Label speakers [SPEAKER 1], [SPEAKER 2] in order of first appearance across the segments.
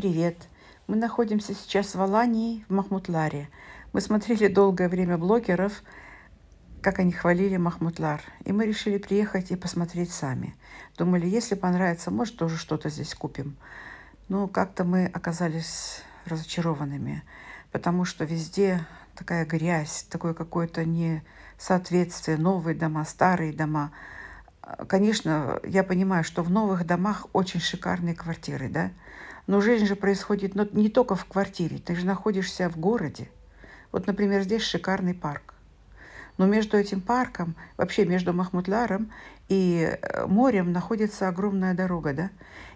[SPEAKER 1] привет! Мы находимся сейчас в Алании, в Махмутларе. Мы смотрели долгое время блогеров, как они хвалили Махмутлар, и мы решили приехать и посмотреть сами. Думали, если понравится, может, тоже что-то здесь купим. Но как-то мы оказались разочарованными, потому что везде такая грязь, такое какое-то несоответствие, новые дома, старые дома. Конечно, я понимаю, что в новых домах очень шикарные квартиры, да, но жизнь же происходит не только в квартире, ты же находишься в городе. Вот, например, здесь шикарный парк. Но между этим парком, вообще между Махмутларом и э, морем находится огромная дорога, да?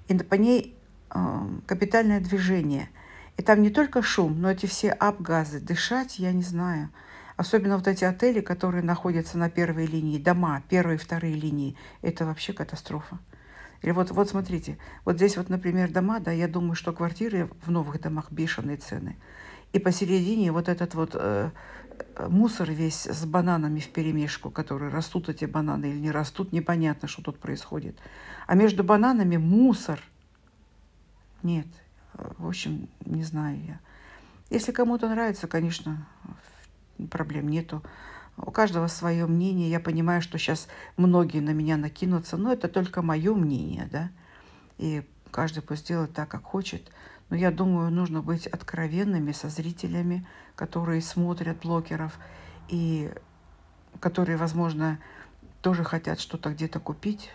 [SPEAKER 1] И по ней эм, капитальное движение. И там не только шум, но эти все абгазы. Дышать я не знаю. Особенно вот эти отели, которые находятся на первой линии, дома, первые и вторые линии. Это вообще катастрофа. Или вот, вот смотрите, вот здесь вот, например, дома, да, я думаю, что квартиры в новых домах бешеные цены. И посередине вот этот вот э, э, мусор весь с бананами в перемешку, которые растут эти бананы или не растут, непонятно, что тут происходит. А между бананами мусор. Нет, в общем, не знаю я. Если кому-то нравится, конечно, проблем нету. У каждого свое мнение. Я понимаю, что сейчас многие на меня накинутся, но это только мое мнение, да. И каждый пусть делает так, как хочет. Но я думаю, нужно быть откровенными со зрителями, которые смотрят блогеров и которые, возможно, тоже хотят что-то где-то купить,